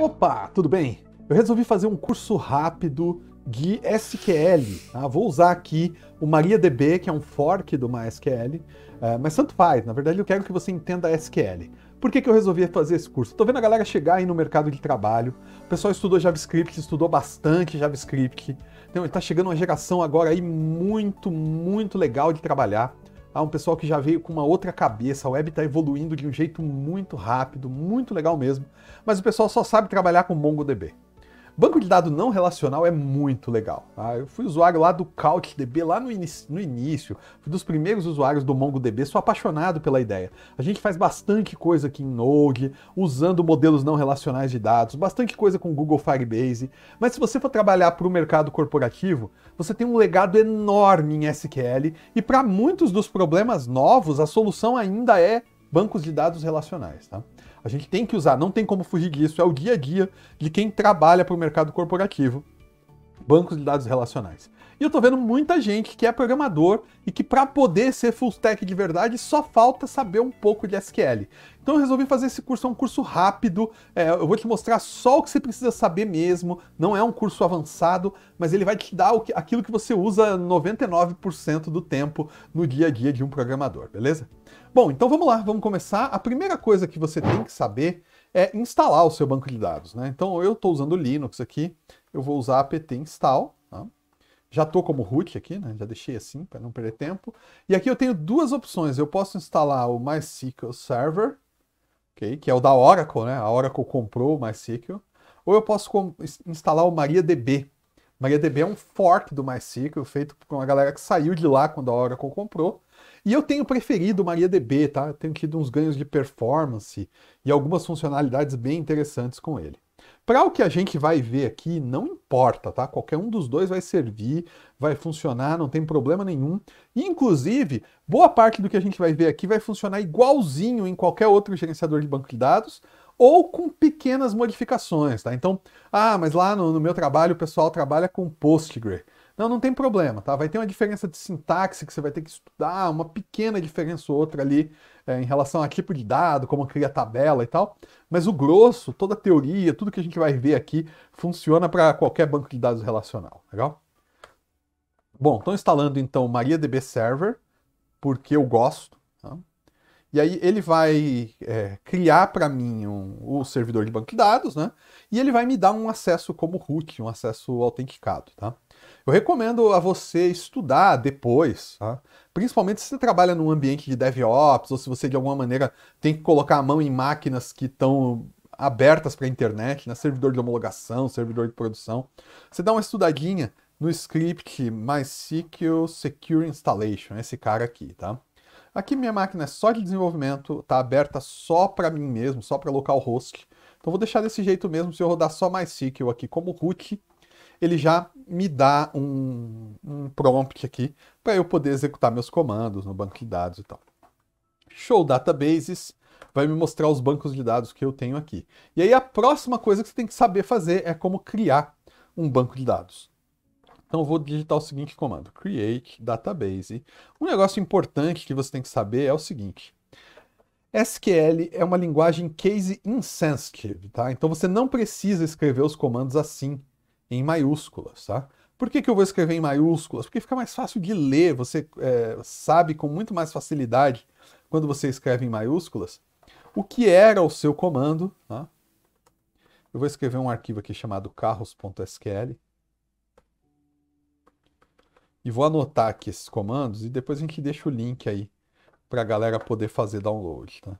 Opa, tudo bem? Eu resolvi fazer um curso rápido de SQL. Tá? Vou usar aqui o MariaDB, que é um fork do MySQL, eh, mas tanto faz, na verdade eu quero que você entenda SQL. Por que, que eu resolvi fazer esse curso? Estou vendo a galera chegar aí no mercado de trabalho, o pessoal estudou JavaScript, estudou bastante JavaScript, então está chegando uma geração agora aí muito, muito legal de trabalhar um pessoal que já veio com uma outra cabeça, a web está evoluindo de um jeito muito rápido, muito legal mesmo, mas o pessoal só sabe trabalhar com MongoDB. Banco de dados não relacional é muito legal. Tá? Eu fui usuário lá do CouchDB lá no, no início, fui dos primeiros usuários do MongoDB, sou apaixonado pela ideia. A gente faz bastante coisa aqui em Node, usando modelos não relacionais de dados, bastante coisa com Google Firebase, mas se você for trabalhar para o mercado corporativo, você tem um legado enorme em SQL e para muitos dos problemas novos, a solução ainda é bancos de dados relacionais. Tá? A gente tem que usar, não tem como fugir disso, é o dia a dia de quem trabalha para o mercado corporativo, bancos de dados relacionais. E eu tô vendo muita gente que é programador e que para poder ser full stack de verdade só falta saber um pouco de SQL. Então eu resolvi fazer esse curso, é um curso rápido, é, eu vou te mostrar só o que você precisa saber mesmo, não é um curso avançado, mas ele vai te dar que, aquilo que você usa 99% do tempo no dia a dia de um programador, beleza? Bom, então vamos lá, vamos começar. A primeira coisa que você tem que saber é instalar o seu banco de dados, né? Então eu estou usando Linux aqui, eu vou usar apt install, já estou como root aqui, né? já deixei assim para não perder tempo. E aqui eu tenho duas opções. Eu posso instalar o MySQL Server, okay? que é o da Oracle, né? a Oracle comprou o MySQL. Ou eu posso instalar o MariaDB. MariaDB é um fork do MySQL feito por uma galera que saiu de lá quando a Oracle comprou. E eu tenho preferido o MariaDB, tá? Eu tenho tido uns ganhos de performance e algumas funcionalidades bem interessantes com ele. Para o que a gente vai ver aqui, não importa, tá? Qualquer um dos dois vai servir, vai funcionar, não tem problema nenhum. inclusive, boa parte do que a gente vai ver aqui vai funcionar igualzinho em qualquer outro gerenciador de banco de dados, ou com pequenas modificações, tá? Então, ah, mas lá no, no meu trabalho o pessoal trabalha com Postgre. Não, não tem problema, tá? Vai ter uma diferença de sintaxe que você vai ter que estudar, uma pequena diferença ou outra ali é, em relação a tipo de dado, como cria tabela e tal. Mas o grosso, toda a teoria, tudo que a gente vai ver aqui, funciona para qualquer banco de dados relacional, legal? Bom, estou instalando então o MariaDB Server, porque eu gosto. Tá? E aí ele vai é, criar para mim um, o servidor de banco de dados, né? E ele vai me dar um acesso como root, um acesso autenticado, tá? Eu recomendo a você estudar depois, tá? principalmente se você trabalha num ambiente de DevOps ou se você de alguma maneira tem que colocar a mão em máquinas que estão abertas para a internet, né? servidor de homologação, servidor de produção. Você dá uma estudadinha no script MySQL Secure Installation, esse cara aqui, tá? Aqui minha máquina é só de desenvolvimento, tá aberta só para mim mesmo, só para localhost. Então vou deixar desse jeito mesmo se eu rodar só MySQL aqui como root ele já me dá um, um prompt aqui para eu poder executar meus comandos no banco de dados e tal. Show databases vai me mostrar os bancos de dados que eu tenho aqui. E aí a próxima coisa que você tem que saber fazer é como criar um banco de dados. Então eu vou digitar o seguinte comando: create database. Um negócio importante que você tem que saber é o seguinte: SQL é uma linguagem case insensitive, tá? Então você não precisa escrever os comandos assim em maiúsculas, tá? Por que, que eu vou escrever em maiúsculas? Porque fica mais fácil de ler, você é, sabe com muito mais facilidade quando você escreve em maiúsculas o que era o seu comando. Tá? Eu vou escrever um arquivo aqui chamado carros.sql e vou anotar aqui esses comandos e depois a gente deixa o link aí para a galera poder fazer download. Tá?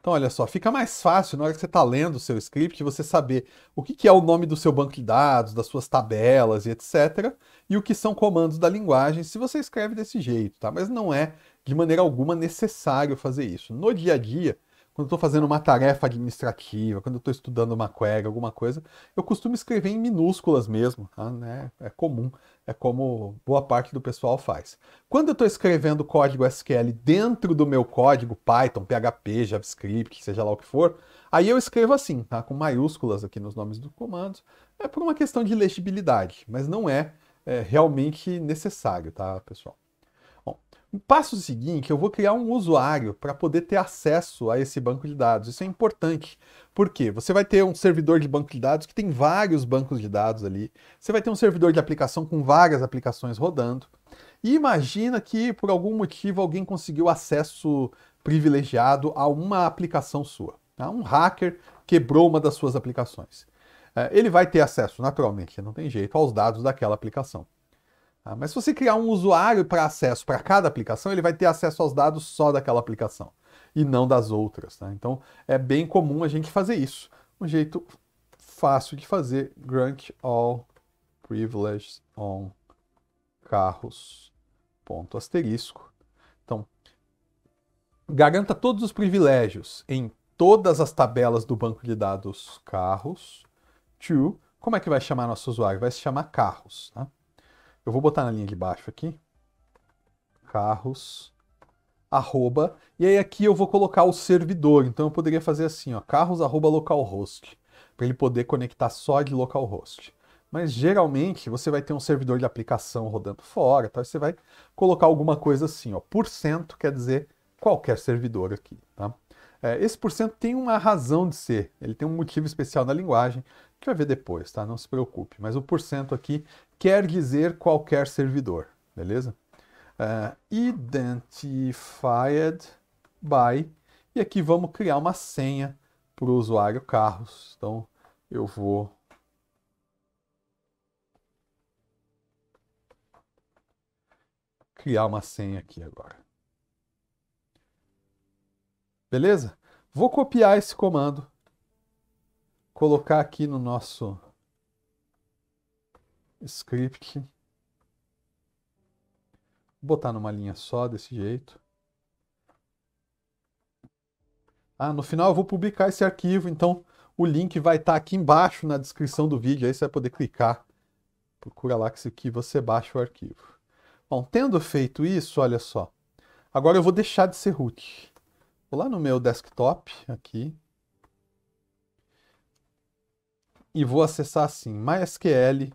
Então, olha só, fica mais fácil na hora que você está lendo o seu script você saber o que, é o nome do seu banco de dados, das suas tabelas e etc. E o que são comandos da linguagem, se você escreve desse jeito, tá? Mas não é de maneira alguma necessário fazer isso. No dia a dia, quando eu estou fazendo uma tarefa administrativa, quando eu estou estudando uma query, alguma coisa, eu costumo escrever em minúsculas mesmo, tá, né? É comum, é como boa parte do pessoal faz. Quando eu estou escrevendo código SQL dentro do meu código Python, PHP, JavaScript, seja lá o que for, aí eu escrevo assim, tá? Com maiúsculas aqui nos nomes dos comandos, é por uma questão de legibilidade, mas não é, é realmente necessário, tá, pessoal? O passo seguinte, eu vou criar um usuário para poder ter acesso a esse banco de dados. Isso é importante, porque você vai ter um servidor de banco de dados que tem vários bancos de dados ali. Você vai ter um servidor de aplicação com várias aplicações rodando. E imagina que por algum motivo alguém conseguiu acesso privilegiado a uma aplicação sua. Tá? Um hacker quebrou uma das suas aplicações. É, ele vai ter acesso, naturalmente, não tem jeito, aos dados daquela aplicação. Ah, mas se você criar um usuário para acesso para cada aplicação, ele vai ter acesso aos dados só daquela aplicação e não das outras. Tá? Então é bem comum a gente fazer isso. Um jeito fácil de fazer grant all privileges on carros. Ponto asterisco. Então, garanta todos os privilégios em todas as tabelas do banco de dados carros. To, como é que vai chamar nosso usuário? Vai se chamar carros. Tá? Eu vou botar na linha de baixo aqui. Carros. Arroba. E aí aqui eu vou colocar o servidor. Então eu poderia fazer assim, ó. Carros arroba localhost. Para ele poder conectar só de localhost. Mas geralmente você vai ter um servidor de aplicação rodando fora, tá? você vai colocar alguma coisa assim, ó. Por cento quer dizer qualquer servidor aqui, tá? É, esse por cento tem uma razão de ser, ele tem um motivo especial na linguagem, que vai ver depois, tá? Não se preocupe. Mas o por cento aqui quer dizer qualquer servidor, beleza? Uh, identified by, e aqui vamos criar uma senha para o usuário carros. Então, eu vou criar uma senha aqui agora. Beleza? Vou copiar esse comando, colocar aqui no nosso script, botar numa linha só desse jeito. Ah, no final eu vou publicar esse arquivo, então o link vai estar tá aqui embaixo na descrição do vídeo, aí você vai poder clicar, procura lá que você baixa o arquivo. Bom, tendo feito isso, olha só, agora eu vou deixar de ser root. Vou lá no meu desktop, aqui, e vou acessar assim, mysql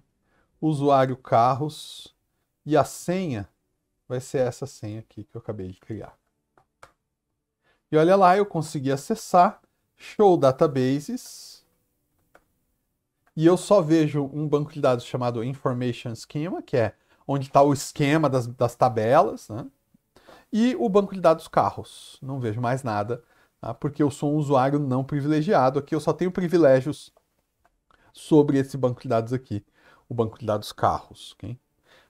usuário carros e a senha vai ser essa senha aqui que eu acabei de criar. E olha lá, eu consegui acessar show databases e eu só vejo um banco de dados chamado information schema, que é onde está o esquema das, das tabelas, né? e o banco de dados carros. Não vejo mais nada, tá? porque eu sou um usuário não privilegiado. Aqui eu só tenho privilégios sobre esse banco de dados aqui o banco de dados carros. Okay?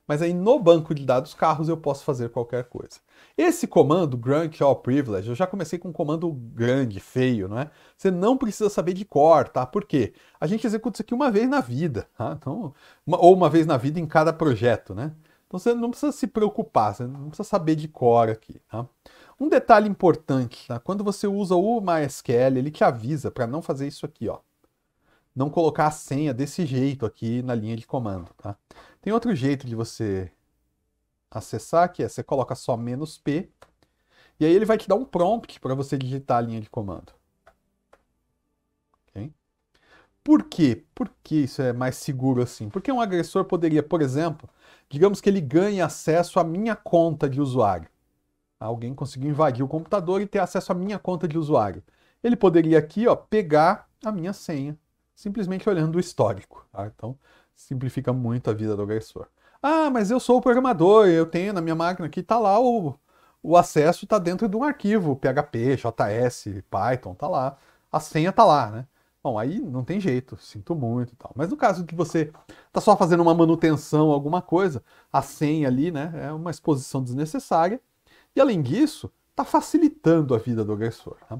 Mas aí no banco de dados carros eu posso fazer qualquer coisa. Esse comando, grant all privilege, eu já comecei com um comando grande, feio, não é? Você não precisa saber de cor, tá? Por quê? A gente executa isso aqui uma vez na vida, tá? Então, uma, ou uma vez na vida em cada projeto, né? Então você não precisa se preocupar, você não precisa saber de cor aqui, tá? Um detalhe importante, tá? Quando você usa o MySQL, ele te avisa para não fazer isso aqui, ó não colocar a senha desse jeito aqui na linha de comando, tá? Tem outro jeito de você acessar, que é você coloca só menos "-p", e aí ele vai te dar um prompt para você digitar a linha de comando. Okay? Por quê? Por que isso é mais seguro assim? Porque um agressor poderia, por exemplo, digamos que ele ganhe acesso à minha conta de usuário. Alguém conseguiu invadir o computador e ter acesso à minha conta de usuário. Ele poderia aqui, ó, pegar a minha senha simplesmente olhando o histórico. Tá? Então, simplifica muito a vida do agressor. Ah, mas eu sou o programador, eu tenho na minha máquina aqui, tá lá o, o acesso, tá dentro de um arquivo, PHP, JS, Python, tá lá. A senha tá lá, né? Bom, aí não tem jeito, sinto muito e tal. Mas no caso que você tá só fazendo uma manutenção, alguma coisa, a senha ali, né, é uma exposição desnecessária. E além disso, tá facilitando a vida do agressor. Tá?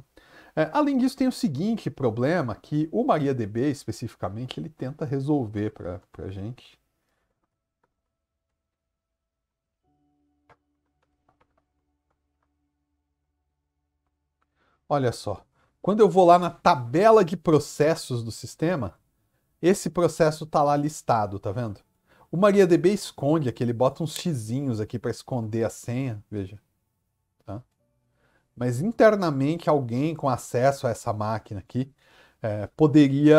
É, além disso, tem o seguinte problema que o MariaDB, especificamente, ele tenta resolver para a gente. Olha só, quando eu vou lá na tabela de processos do sistema, esse processo está lá listado, tá vendo? O MariaDB esconde aqui, ele bota uns xizinhos aqui para esconder a senha, veja mas internamente alguém com acesso a essa máquina aqui é, poderia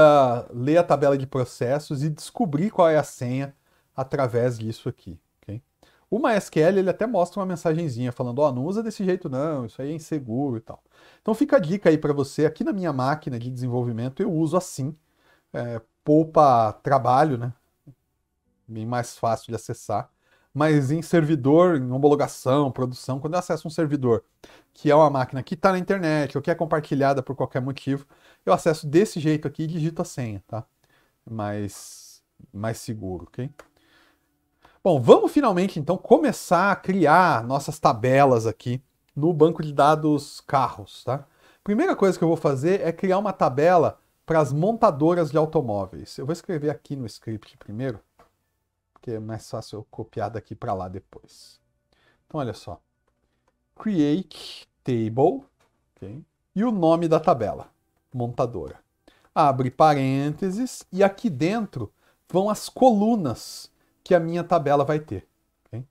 ler a tabela de processos e descobrir qual é a senha através disso aqui. Okay? O MySQL ele até mostra uma mensagenzinha falando, oh, não usa desse jeito não, isso aí é inseguro e tal. Então fica a dica aí para você, aqui na minha máquina de desenvolvimento eu uso assim, é, poupa trabalho, né? Bem mais fácil de acessar mas em servidor, em homologação, produção, quando eu acesso um servidor que é uma máquina que está na internet ou que é compartilhada por qualquer motivo, eu acesso desse jeito aqui e digito a senha, tá? Mais, mais seguro, ok? Bom, vamos finalmente então começar a criar nossas tabelas aqui no banco de dados carros, tá? Primeira coisa que eu vou fazer é criar uma tabela para as montadoras de automóveis. Eu vou escrever aqui no script primeiro porque é mais fácil eu copiar daqui para lá depois. Então, olha só. Create table okay? e o nome da tabela, montadora. Abre parênteses e aqui dentro vão as colunas que a minha tabela vai ter. Okay?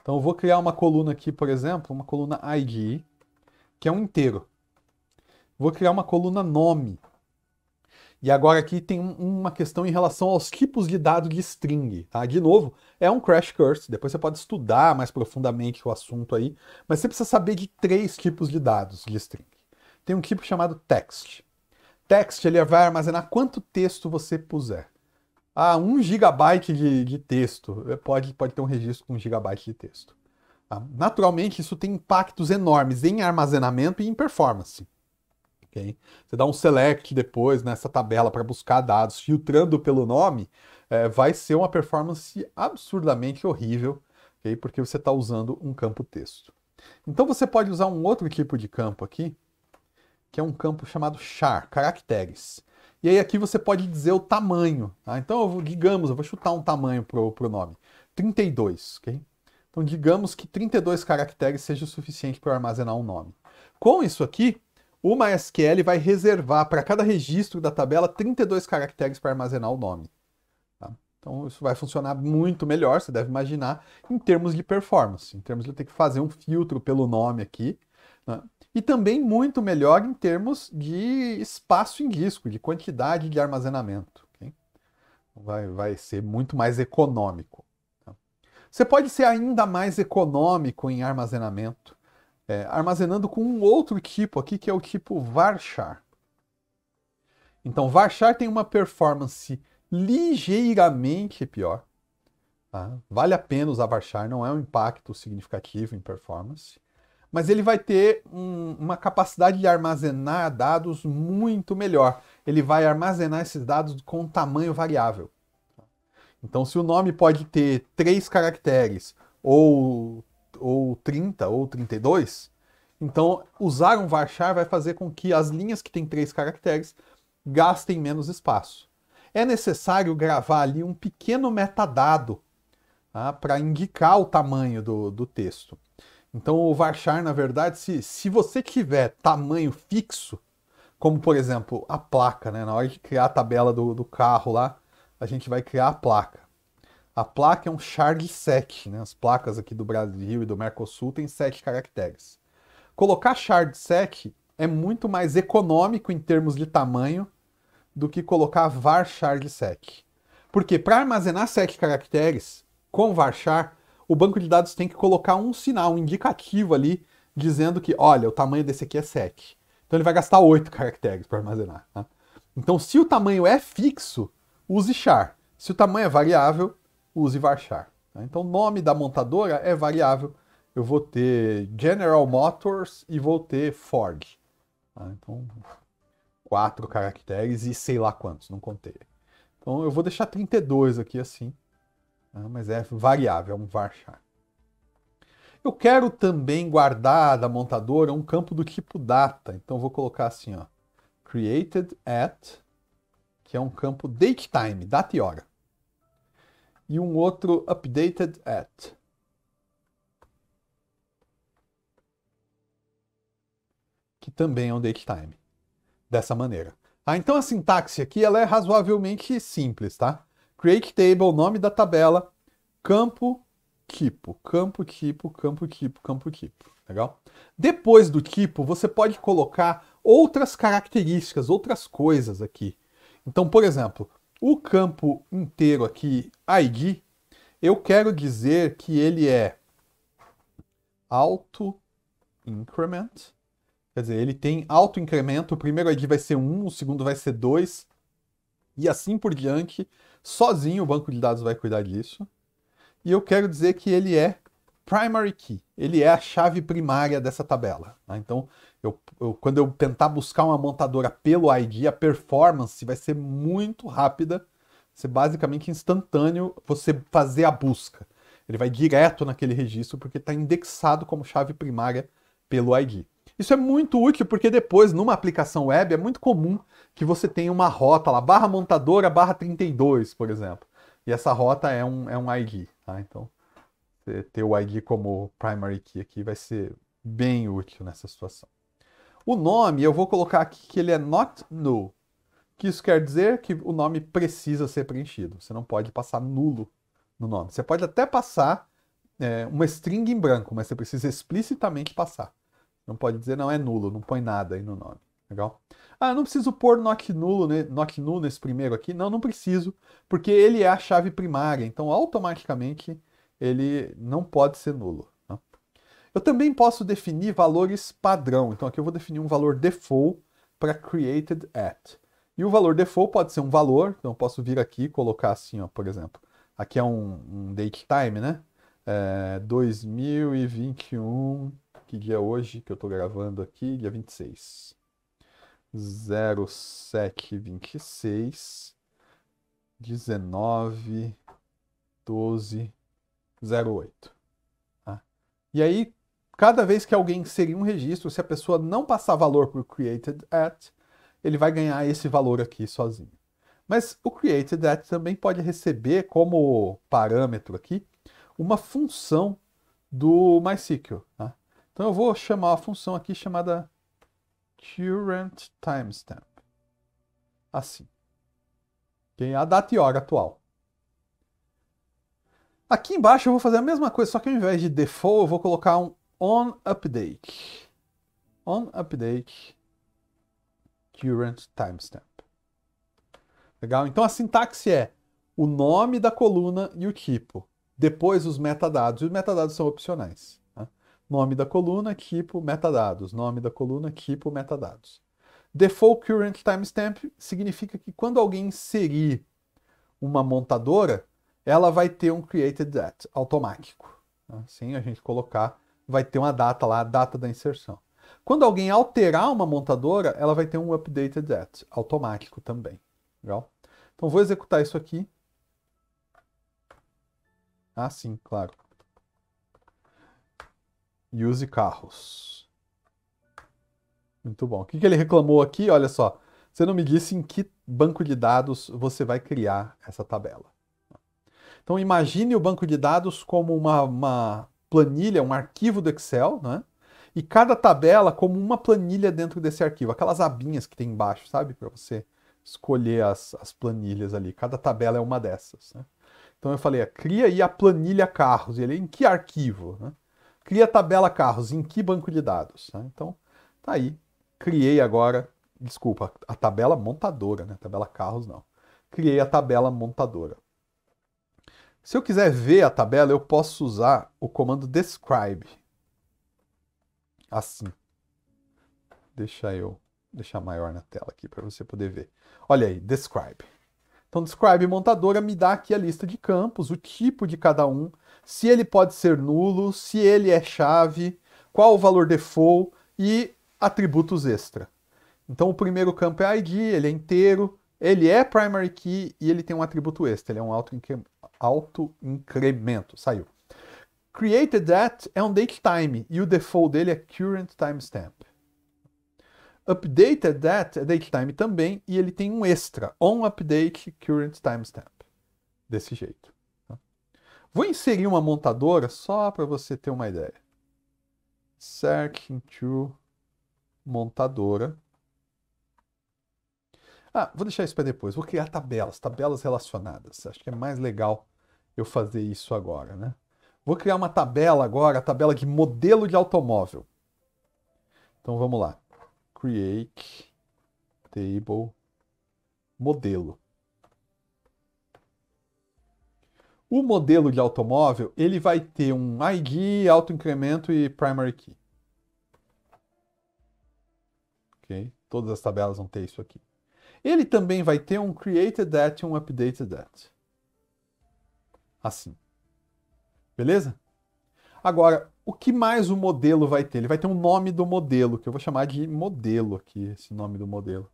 Então, eu vou criar uma coluna aqui, por exemplo, uma coluna ID, que é um inteiro. Vou criar uma coluna nome, e agora aqui tem uma questão em relação aos tipos de dados de string. Tá? De novo, é um crash course, depois você pode estudar mais profundamente o assunto aí, mas você precisa saber de três tipos de dados de string. Tem um tipo chamado text. Text ele vai armazenar quanto texto você puser. Ah, um gigabyte de, de, texto. Eh, pode, pode ter um registro com um gigabyte de texto. Tá? Naturalmente, isso tem impactos enormes em armazenamento e em performance. Okay? Você dá um select depois nessa tabela para buscar dados, filtrando pelo nome, é, vai ser uma performance absurdamente horrível, okay? porque você está usando um campo texto. Então você pode usar um outro tipo de campo aqui, que é um campo chamado char, caracteres. E aí aqui você pode dizer o tamanho. Tá? Então, eu vou, digamos, eu vou chutar um tamanho para o nome. 32, ok? Então, digamos que 32 caracteres seja o suficiente para armazenar um nome. Com isso aqui, o MySQL vai reservar para cada registro da tabela 32 caracteres para armazenar o nome. Tá? Então isso vai funcionar muito melhor, você deve imaginar, em termos de performance. Em termos de ter que fazer um filtro pelo nome aqui. Né? E também muito melhor em termos de espaço em disco, de quantidade de armazenamento. Então, vai, vai ser muito mais econômico. Tá? Você pode ser ainda mais econômico em armazenamento é, armazenando com um outro tipo aqui, que é o tipo varchar. Então, varchar tem uma performance ligeiramente pior. Tá? Vale a pena usar varchar, não é um impacto significativo em performance. Mas ele vai ter um, uma capacidade de armazenar dados muito melhor. Ele vai armazenar esses dados com tamanho variável. Então, se o nome pode ter três caracteres ou ou 30 ou 32. Então, usar um varchar vai fazer com que as linhas que têm três caracteres gastem menos espaço. É necessário gravar ali um pequeno metadado tá, para indicar o tamanho do, do texto. Então, o varchar, na verdade, se, se você tiver tamanho fixo, como por exemplo a placa, né? na hora de criar a tabela do, do carro lá, a gente vai criar a placa. A placa é um de SEC, né? As placas aqui do Brasil e do Mercosul têm sete caracteres. Colocar de SEC é muito mais econômico em termos de tamanho do que colocar char de sec. Porque para armazenar sete caracteres com var char, o banco de dados tem que colocar um sinal, um indicativo ali, dizendo que, olha, o tamanho desse aqui é sec. Então ele vai gastar 8 caracteres para armazenar. Né? Então, se o tamanho é fixo, use char. Se o tamanho é variável, use varchar. Tá? Então, o nome da montadora é variável. Eu vou ter General Motors e vou ter Ford. Tá? Então, quatro caracteres e sei lá quantos, não contei. Então, eu vou deixar 32 aqui assim. Tá? Mas é variável, é um varchar. Eu quero também guardar da montadora um campo do tipo data. Então vou colocar assim, ó, created at, que é um campo date time, data e hora e um outro updated at. Que também é um datetime. Dessa maneira. Ah, então a sintaxe aqui ela é razoavelmente simples, tá? Create table, nome da tabela, campo, tipo, campo, tipo, campo, tipo, campo, tipo. Legal? Depois do tipo, você pode colocar outras características, outras coisas aqui. Então, por exemplo, o campo inteiro aqui, ID, eu quero dizer que ele é auto increment, quer dizer, ele tem alto incremento, o primeiro ID vai ser 1, o segundo vai ser 2, e assim por diante, sozinho o banco de dados vai cuidar disso. E eu quero dizer que ele é primary key, ele é a chave primária dessa tabela. Tá? Então, eu, eu, quando eu tentar buscar uma montadora pelo ID, a performance vai ser muito rápida, ser basicamente instantâneo você fazer a busca. Ele vai direto naquele registro porque está indexado como chave primária pelo ID. Isso é muito útil porque depois, numa aplicação web, é muito comum que você tenha uma rota lá, barra montadora, barra 32, por exemplo. E essa rota é um, é um ID, tá? Então, ter o ID como primary key aqui vai ser bem útil nessa situação. O nome, eu vou colocar aqui que ele é not null, que isso quer dizer que o nome precisa ser preenchido. Você não pode passar nulo no nome. Você pode até passar é, uma string em branco, mas você precisa explicitamente passar. Não pode dizer não é nulo, não põe nada aí no nome. Legal? Ah, eu não preciso pôr not nulo, né? not null nesse primeiro aqui. Não, não preciso, porque ele é a chave primária, então automaticamente ele não pode ser nulo. Eu também posso definir valores padrão. Então aqui eu vou definir um valor default para created at. E o valor default pode ser um valor, então eu posso vir aqui e colocar assim, ó, por exemplo. Aqui é um, um date time, né? É 2021, que dia é hoje que eu estou gravando aqui? Dia 26. 0726 19 12 08. E aí, Cada vez que alguém inserir um registro, se a pessoa não passar valor para o created at, ele vai ganhar esse valor aqui sozinho. Mas o created at também pode receber como parâmetro aqui uma função do MySQL. Tá? Então eu vou chamar uma função aqui chamada current timestamp. Assim. Que é a data e hora atual. Aqui embaixo eu vou fazer a mesma coisa, só que ao invés de default eu vou colocar um on update. On update current timestamp. Legal? Então a sintaxe é o nome da coluna e o tipo. Depois os metadados. E os metadados são opcionais. Tá? Nome da coluna, tipo, metadados. Nome da coluna, tipo, metadados. Default current timestamp significa que quando alguém inserir uma montadora, ela vai ter um created that automático. assim Sem a gente colocar vai ter uma data lá, a data da inserção. Quando alguém alterar uma montadora, ela vai ter um updated at automático também. Legal? Então vou executar isso aqui. Ah, sim, claro. Use carros. Muito bom. O que, que ele reclamou aqui? Olha só. Você não me disse em que banco de dados você vai criar essa tabela. Então imagine o banco de dados como uma, uma planilha, um arquivo do Excel, né? E cada tabela como uma planilha dentro desse arquivo, aquelas abinhas que tem embaixo, sabe? Para você escolher as, as planilhas ali. Cada tabela é uma dessas. Né? Então eu falei, ah, cria aí a planilha carros. E ele, em que arquivo? Né? Cria a tabela carros, em que banco de dados? Né? Então, tá aí. Criei agora, desculpa, a tabela montadora, né? Tabela carros não. Criei a tabela montadora. Se eu quiser ver a tabela, eu posso usar o comando describe. Assim. Deixa eu deixar maior na tela aqui para você poder ver. Olha aí, describe. Então, describe montadora me dá aqui a lista de campos, o tipo de cada um, se ele pode ser nulo, se ele é chave, qual o valor default e atributos extra. Então, o primeiro campo é ID, ele é inteiro, ele é primary key e ele tem um atributo extra, ele é um auto auto-incremento. Saiu. Created that é um date time e o default dele é current timestamp. Updated that é date time também e ele tem um extra, on update current timestamp. Desse jeito. Tá? Vou inserir uma montadora só para você ter uma ideia. searching to montadora. Ah, vou deixar isso para depois. Vou criar tabelas, tabelas relacionadas. Acho que é mais legal eu fazer isso agora, né? Vou criar uma tabela agora, a tabela de modelo de automóvel. Então vamos lá. Create table modelo. O modelo de automóvel, ele vai ter um ID, autoincremento e primary key. OK? Todas as tabelas vão ter isso aqui. Ele também vai ter um created that e um updated that. Assim. Beleza? Agora, o que mais o modelo vai ter? Ele vai ter um nome do modelo, que eu vou chamar de modelo aqui, esse nome do modelo.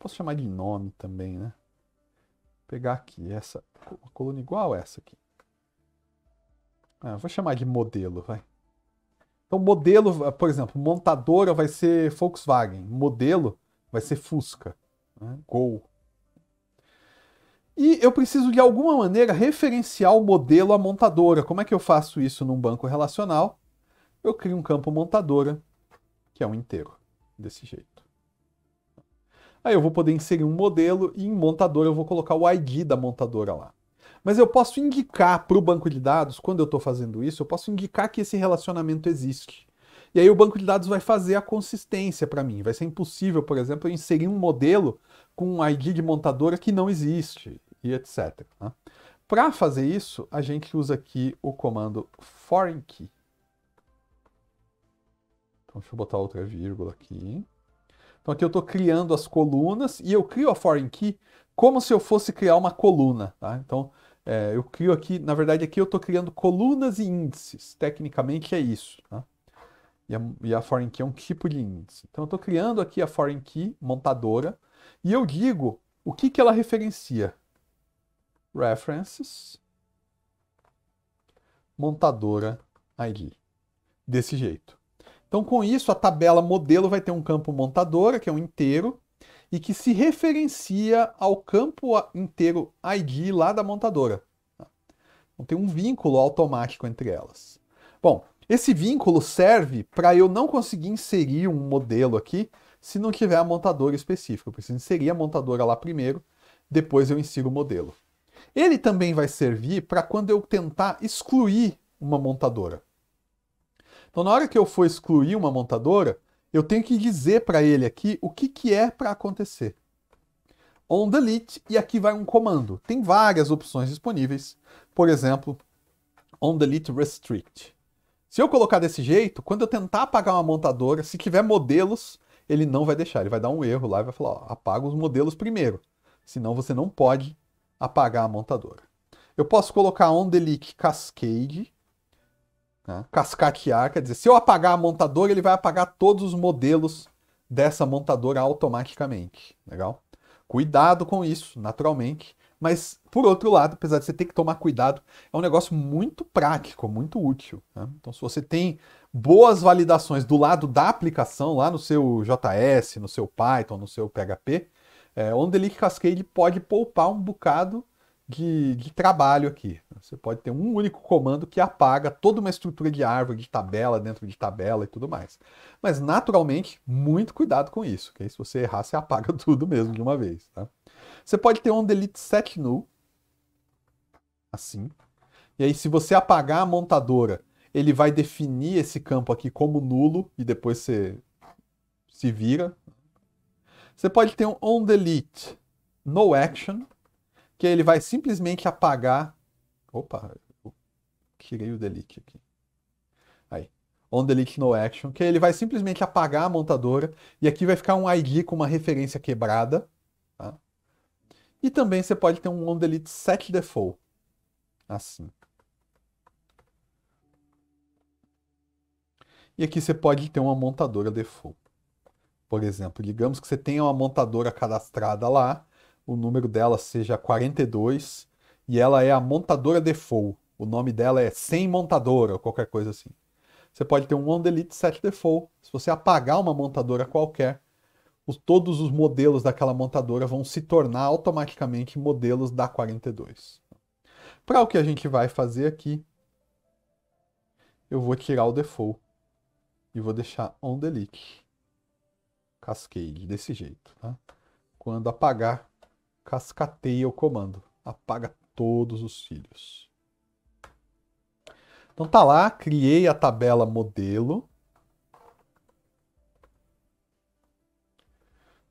Posso chamar de nome também, né? Vou pegar aqui essa, uma coluna igual essa aqui. Ah, vou chamar de modelo, vai. Então, modelo, por exemplo, montadora vai ser Volkswagen, modelo vai ser Fusca né? E eu preciso de alguma maneira referenciar o modelo à montadora. Como é que eu faço isso num banco relacional? Eu crio um campo montadora, que é um inteiro, desse jeito. Aí eu vou poder inserir um modelo e em montadora eu vou colocar o ID da montadora lá. Mas eu posso indicar para o banco de dados, quando eu estou fazendo isso, eu posso indicar que esse relacionamento existe. E aí o banco de dados vai fazer a consistência para mim. Vai ser impossível, por exemplo, eu inserir um modelo com um ID de montadora que não existe e etc. Né? Para fazer isso, a gente usa aqui o comando foreign key. Então, deixa eu botar outra vírgula aqui. Então aqui eu estou criando as colunas e eu crio a foreign key como se eu fosse criar uma coluna. Tá? Então é, eu crio aqui, na verdade aqui eu estou criando colunas e índices. Tecnicamente é isso. Tá? E a, e a foreign key é um tipo de índice. Então eu estou criando aqui a foreign key montadora e eu digo o que, que ela referencia. References montadora ID. Desse jeito. Então, com isso, a tabela modelo vai ter um campo montadora, que é um inteiro, e que se referencia ao campo inteiro ID lá da montadora. Então, tem um vínculo automático entre elas. Bom, esse vínculo serve para eu não conseguir inserir um modelo aqui se não tiver a montadora específica. Eu preciso inserir a montadora lá primeiro, depois eu insiro o modelo. Ele também vai servir para quando eu tentar excluir uma montadora. Então, na hora que eu for excluir uma montadora, eu tenho que dizer para ele aqui o que, que é para acontecer. On delete, e aqui vai um comando. Tem várias opções disponíveis. Por exemplo, on delete restrict. Se eu colocar desse jeito, quando eu tentar apagar uma montadora, se tiver modelos, ele não vai deixar. Ele vai dar um erro lá e vai falar, ó, apaga os modelos primeiro. Senão você não pode apagar a montadora. Eu posso colocar on delete cascade, né? cascatear, quer dizer, se eu apagar a montadora, ele vai apagar todos os modelos dessa montadora automaticamente, legal? Cuidado com isso, naturalmente. Mas, por outro lado, apesar de você ter que tomar cuidado, é um negócio muito prático, muito útil. Né? Então, se você tem boas validações do lado da aplicação, lá no seu JS, no seu Python, no seu PHP, é, o Delic Cascade pode poupar um bocado de, de, trabalho aqui. Você pode ter um único comando que apaga toda uma estrutura de árvore, de tabela, dentro de tabela e tudo mais. Mas, naturalmente, muito cuidado com isso, porque okay? se você errar, você apaga tudo mesmo de uma vez. Tá? Você pode ter um delete set null, assim. E aí, se você apagar a montadora, ele vai definir esse campo aqui como nulo e depois você se vira. Você pode ter um on delete no action, que ele vai simplesmente apagar. Opa, eu tirei o delete aqui. Aí. On delete no action, que ele vai simplesmente apagar a montadora e aqui vai ficar um ID com uma referência quebrada e também você pode ter um on delete set default. Assim. E aqui você pode ter uma montadora default. Por exemplo, digamos que você tenha uma montadora cadastrada lá, o número dela seja 42 e ela é a montadora default. O nome dela é sem montadora ou qualquer coisa assim. Você pode ter um on delete set default. Se você apagar uma montadora qualquer, os, todos os modelos daquela montadora vão se tornar automaticamente modelos da 42. Para o que a gente vai fazer aqui, eu vou tirar o default e vou deixar on delete cascade desse jeito, tá? Quando apagar, cascateia o comando, apaga todos os filhos. Então tá lá, criei a tabela modelo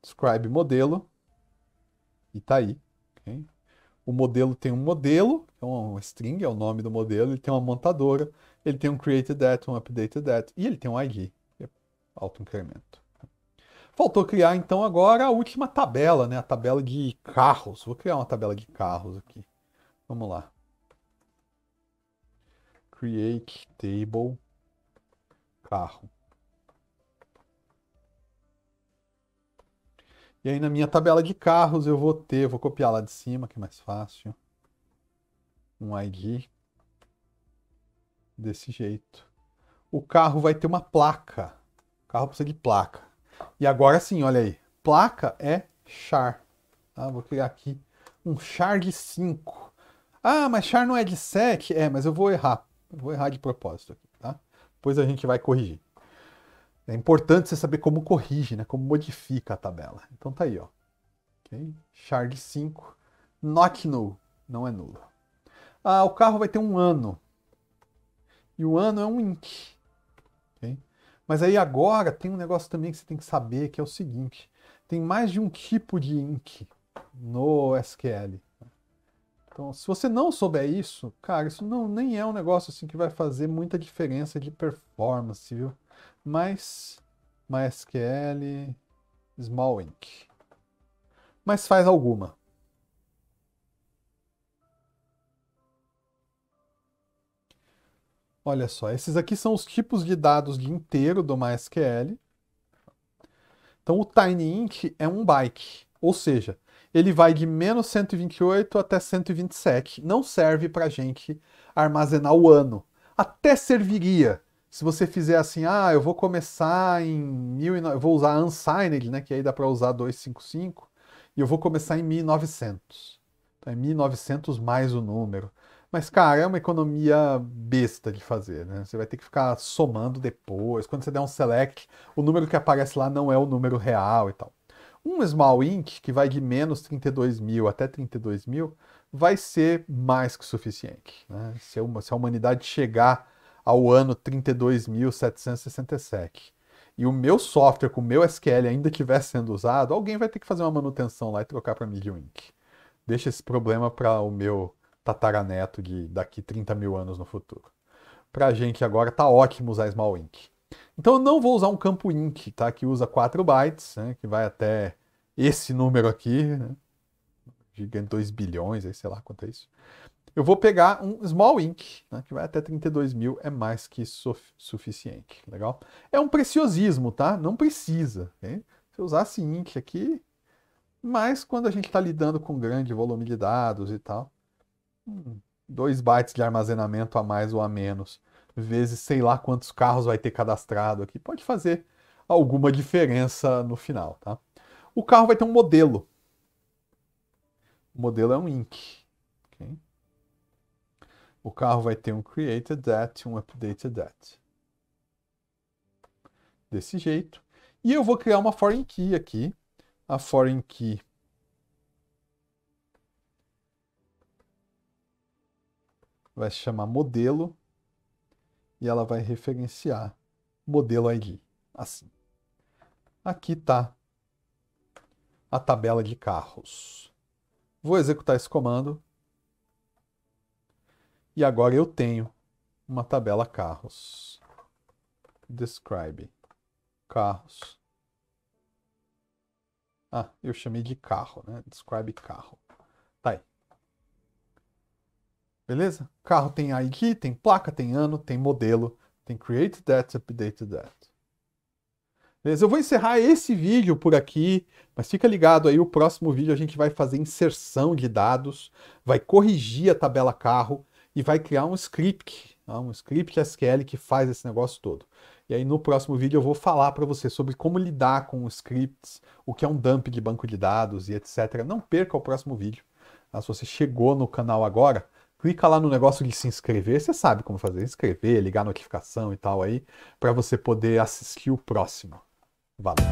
describe modelo, e tá aí. Okay? O modelo tem um modelo, é um string, é o nome do modelo, ele tem uma montadora, ele tem um created that, um updated that, e ele tem um ID, que é auto-incremento. Faltou criar, então, agora a última tabela, né? A tabela de carros. Vou criar uma tabela de carros aqui. Vamos lá. Create table carro. E aí na minha tabela de carros eu vou ter, vou copiar lá de cima, que é mais fácil. Um ID. Desse jeito. O carro vai ter uma placa. O carro precisa de placa. E agora sim, olha aí. Placa é char. ah Vou criar aqui um char de 5. Ah, mas char não é de 7? É, mas eu vou errar. vou errar de propósito aqui, tá? Depois a gente vai corrigir. É importante você saber como corrige, né? como modifica a tabela. Então tá aí, ó. Okay? Charge 5, not null, não é nulo. Ah, o carro vai ter um ano. E o ano é um int. Okay? Mas aí agora tem um negócio também que você tem que saber, que é o seguinte. Tem mais de um tipo de int no SQL. Então, se você não souber isso, cara, isso não, nem é um negócio assim que vai fazer muita diferença de performance, viu? mais MySQL, Smallink. Mas faz alguma. Olha só, esses aqui são os tipos de dados de inteiro do MySQL. Então o TinyInc é um byte, ou seja, ele vai de menos 128 até 127. Não serve para gente armazenar o ano. Até serviria se você fizer assim, ah, eu vou começar em 1900, eu vou usar unsigned, né, que aí dá para usar 255, e eu vou começar em 1900. Então é 1900 mais o número. Mas, cara, é uma economia besta de fazer, né? Você vai ter que ficar somando depois. Quando você der um select, o número que aparece lá não é o número real e tal. Um small int, que vai de menos 32 mil até 32 mil, vai ser mais que suficiente. Né? Se, se a humanidade chegar ao ano 32.767 e o meu software com o meu SQL ainda estiver sendo usado, alguém vai ter que fazer uma manutenção lá e trocar para MediaWink. Deixa esse problema para o meu tataraneto de daqui 30 mil anos no futuro. Para a gente agora tá ótimo usar SmallWink. Então eu não vou usar um campo INC, tá? que usa 4 bytes, né? que vai até esse número aqui, né? gigante 2 bilhões, aí sei lá quanto é isso eu vou pegar um Small Ink, né, que vai até 32 mil, é mais que suficiente, legal? É um preciosismo, tá? Não precisa. Okay? Se eu usasse Ink aqui, mas quando a gente está lidando com grande volume de dados e tal, hum, dois bytes de armazenamento a mais ou a menos, vezes sei lá quantos carros vai ter cadastrado aqui, pode fazer alguma diferença no final, tá? O carro vai ter um modelo. O modelo é um ink, o carro vai ter um created that, um updated that. Desse jeito. E eu vou criar uma foreign key aqui. A foreign key vai se chamar modelo e ela vai referenciar modelo ID, assim. Aqui está a tabela de carros. Vou executar esse comando e agora eu tenho uma tabela carros. Describe carros. Ah, eu chamei de carro, né? Describe carro. Tá aí. Beleza? Carro tem ID, tem placa, tem ano, tem modelo, tem create that, update that. Beleza? Eu vou encerrar esse vídeo por aqui, mas fica ligado aí, o próximo vídeo a gente vai fazer inserção de dados, vai corrigir a tabela carro, e vai criar um script, tá? um script SQL que faz esse negócio todo. E aí no próximo vídeo eu vou falar para você sobre como lidar com os scripts, o que é um dump de banco de dados e etc. Não perca o próximo vídeo. Tá? se você chegou no canal agora, clica lá no negócio de se inscrever, você sabe como fazer, inscrever, ligar a notificação e tal aí, para você poder assistir o próximo. Valeu!